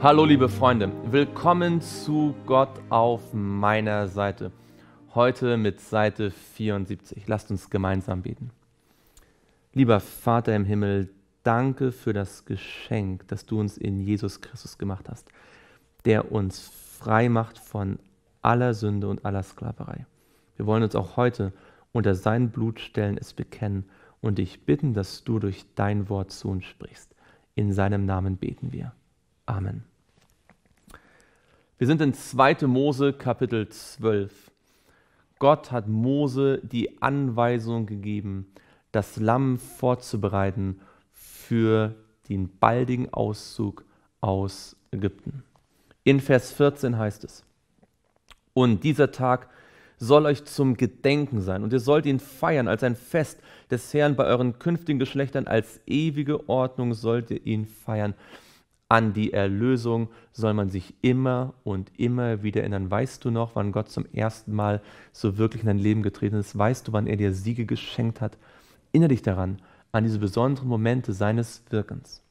Hallo liebe Freunde, willkommen zu Gott auf meiner Seite. Heute mit Seite 74. Lasst uns gemeinsam beten. Lieber Vater im Himmel, danke für das Geschenk, das du uns in Jesus Christus gemacht hast, der uns frei macht von aller Sünde und aller Sklaverei. Wir wollen uns auch heute unter sein Blut stellen, es bekennen und dich bitten, dass du durch dein Wort zu uns sprichst. In seinem Namen beten wir. Amen. Wir sind in 2. Mose Kapitel 12. Gott hat Mose die Anweisung gegeben, das Lamm vorzubereiten für den baldigen Auszug aus Ägypten. In Vers 14 heißt es, und dieser Tag soll euch zum Gedenken sein, und ihr sollt ihn feiern als ein Fest des Herrn bei euren künftigen Geschlechtern, als ewige Ordnung sollt ihr ihn feiern an die Erlösung soll man sich immer und immer wieder erinnern. Weißt du noch, wann Gott zum ersten Mal so wirklich in dein Leben getreten ist? Weißt du, wann er dir Siege geschenkt hat? Erinnere dich daran, an diese besonderen Momente seines Wirkens.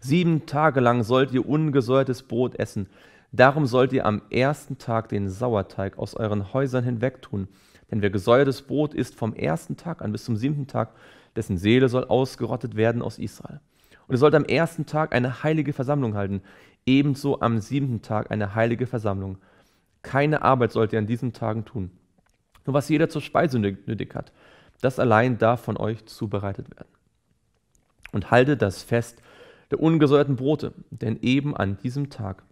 Sieben Tage lang sollt ihr ungesäuertes Brot essen. Darum sollt ihr am ersten Tag den Sauerteig aus euren Häusern hinwegtun. Denn wer gesäuertes Brot isst vom ersten Tag an bis zum siebten Tag, dessen Seele soll ausgerottet werden aus Israel. Und ihr sollt am ersten Tag eine heilige Versammlung halten, ebenso am siebten Tag eine heilige Versammlung. Keine Arbeit sollt ihr an diesen Tagen tun. Nur was jeder zur Speise nötig hat, das allein darf von euch zubereitet werden. Und haltet das Fest der ungesäuerten Brote, denn eben an diesem Tag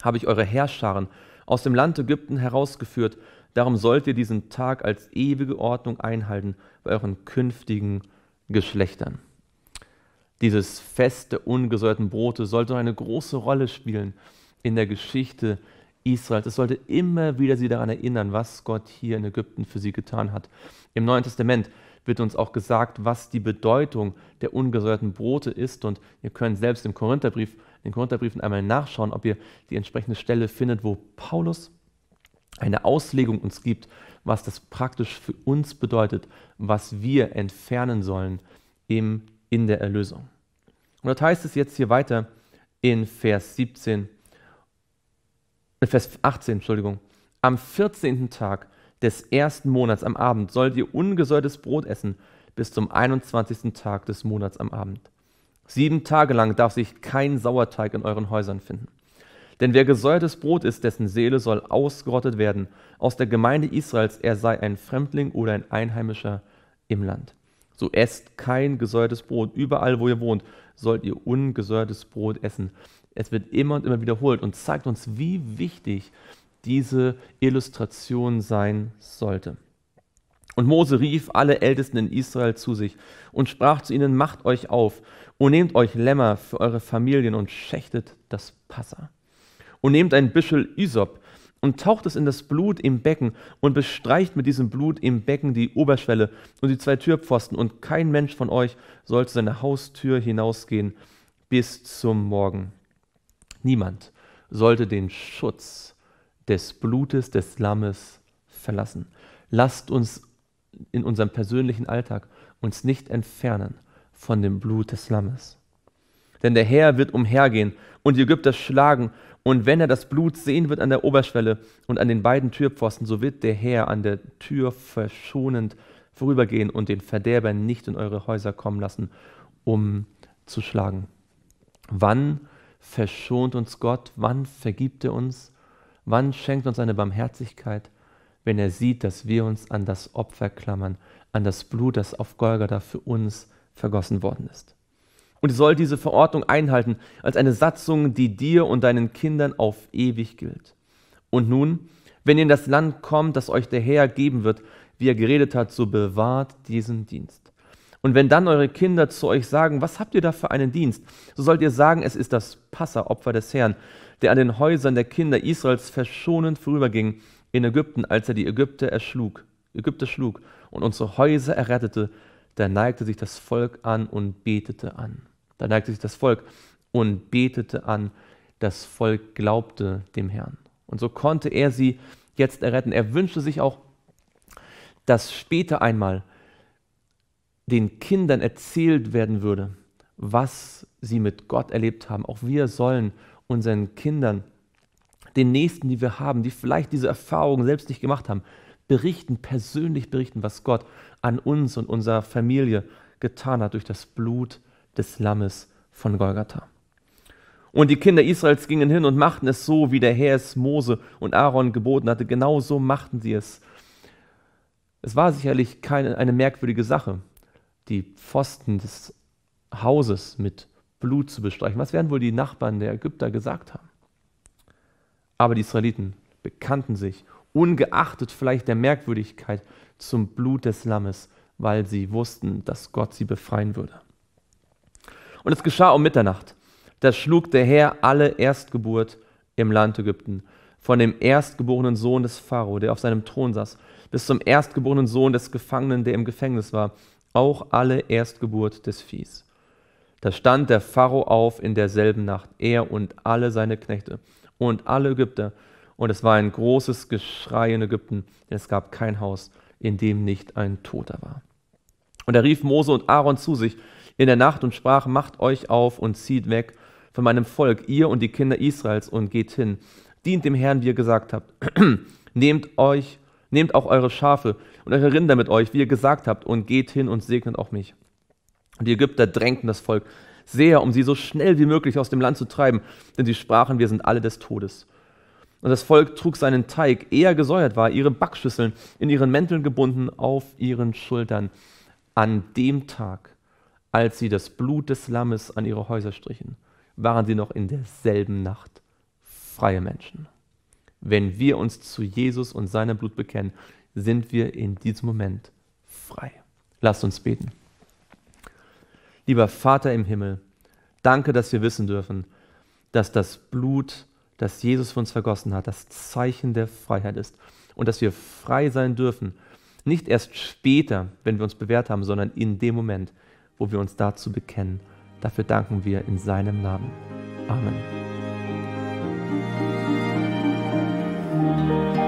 habe ich eure Herrscharen aus dem Land Ägypten herausgeführt. Darum sollt ihr diesen Tag als ewige Ordnung einhalten bei euren künftigen Geschlechtern dieses Fest der ungesäuerten Brote sollte eine große Rolle spielen in der Geschichte Israels. Es sollte immer wieder sie daran erinnern, was Gott hier in Ägypten für sie getan hat. Im Neuen Testament wird uns auch gesagt, was die Bedeutung der ungesäuerten Brote ist. Und ihr könnt selbst im Korintherbrief, in den Korintherbriefen einmal nachschauen, ob ihr die entsprechende Stelle findet, wo Paulus eine Auslegung uns gibt, was das praktisch für uns bedeutet, was wir entfernen sollen im, in der Erlösung. Und dort heißt es jetzt hier weiter in Vers 17, äh, Vers 18, Entschuldigung. Am 14. Tag des ersten Monats am Abend sollt ihr ungesäuertes Brot essen bis zum 21. Tag des Monats am Abend. Sieben Tage lang darf sich kein Sauerteig in euren Häusern finden. Denn wer gesäuertes Brot ist, dessen Seele soll ausgerottet werden aus der Gemeinde Israels, er sei ein Fremdling oder ein Einheimischer im Land. So esst kein gesäuertes Brot. Überall, wo ihr wohnt, sollt ihr ungesäuertes Brot essen. Es wird immer und immer wiederholt und zeigt uns, wie wichtig diese Illustration sein sollte. Und Mose rief alle Ältesten in Israel zu sich und sprach zu ihnen, macht euch auf und nehmt euch Lämmer für eure Familien und schächtet das Passa. Und nehmt ein Büschel Isop und taucht es in das Blut im Becken und bestreicht mit diesem Blut im Becken die Oberschwelle und die zwei Türpfosten, und kein Mensch von euch soll zu seiner Haustür hinausgehen bis zum Morgen. Niemand sollte den Schutz des Blutes des Lammes verlassen. Lasst uns in unserem persönlichen Alltag uns nicht entfernen von dem Blut des Lammes. Denn der Herr wird umhergehen und die Ägypter schlagen und wenn er das Blut sehen wird an der Oberschwelle und an den beiden Türpfosten, so wird der Herr an der Tür verschonend vorübergehen und den Verderber nicht in eure Häuser kommen lassen, um zu schlagen. Wann verschont uns Gott? Wann vergibt er uns? Wann schenkt uns seine Barmherzigkeit? Wenn er sieht, dass wir uns an das Opfer klammern, an das Blut, das auf Golgatha für uns vergossen worden ist und soll diese Verordnung einhalten als eine Satzung, die dir und deinen Kindern auf ewig gilt. Und nun, wenn ihr in das Land kommt, das euch der Herr geben wird, wie er geredet hat, so bewahrt diesen Dienst. Und wenn dann eure Kinder zu euch sagen, was habt ihr da für einen Dienst, so sollt ihr sagen, es ist das Passaopfer des Herrn, der an den Häusern der Kinder Israels verschonend vorüberging in Ägypten, als er die Ägypter erschlug, Ägypter schlug und unsere Häuser errettete, da neigte sich das Volk an und betete an. Da neigte sich das Volk und betete an. Das Volk glaubte dem Herrn. Und so konnte er sie jetzt erretten. Er wünschte sich auch, dass später einmal den Kindern erzählt werden würde, was sie mit Gott erlebt haben. Auch wir sollen unseren Kindern, den Nächsten, die wir haben, die vielleicht diese Erfahrungen selbst nicht gemacht haben, berichten, persönlich berichten, was Gott an uns und unserer Familie getan hat durch das Blut des Lammes von Golgatha. Und die Kinder Israels gingen hin und machten es so, wie der Herr es Mose und Aaron geboten hatte. Genau so machten sie es. Es war sicherlich keine, eine merkwürdige Sache, die Pfosten des Hauses mit Blut zu bestreichen. Was werden wohl die Nachbarn der Ägypter gesagt haben? Aber die Israeliten bekannten sich, ungeachtet vielleicht der Merkwürdigkeit, zum Blut des Lammes, weil sie wussten, dass Gott sie befreien würde. Und es geschah um Mitternacht. Da schlug der Herr alle Erstgeburt im Land Ägypten, von dem erstgeborenen Sohn des Pharao, der auf seinem Thron saß, bis zum erstgeborenen Sohn des Gefangenen, der im Gefängnis war, auch alle Erstgeburt des Viehs. Da stand der Pharao auf in derselben Nacht, er und alle seine Knechte und alle Ägypter. Und es war ein großes Geschrei in Ägypten, denn es gab kein Haus, in dem nicht ein Toter war. Und er rief Mose und Aaron zu sich in der Nacht und sprach, macht euch auf und zieht weg von meinem Volk, ihr und die Kinder Israels, und geht hin. Dient dem Herrn, wie ihr gesagt habt. nehmt euch, nehmt auch eure Schafe und eure Rinder mit euch, wie ihr gesagt habt, und geht hin und segnet auch mich. Und die Ägypter drängten das Volk sehr, um sie so schnell wie möglich aus dem Land zu treiben, denn sie sprachen, wir sind alle des Todes. Und das Volk trug seinen Teig, ehe er gesäuert war, ihre Backschüsseln in ihren Mänteln gebunden, auf ihren Schultern. An dem Tag, als sie das Blut des Lammes an ihre Häuser strichen, waren sie noch in derselben Nacht freie Menschen. Wenn wir uns zu Jesus und seinem Blut bekennen, sind wir in diesem Moment frei. Lasst uns beten. Lieber Vater im Himmel, danke, dass wir wissen dürfen, dass das Blut, das Jesus für uns vergossen hat, das Zeichen der Freiheit ist und dass wir frei sein dürfen. Nicht erst später, wenn wir uns bewährt haben, sondern in dem Moment, wo wir uns dazu bekennen. Dafür danken wir in seinem Namen. Amen.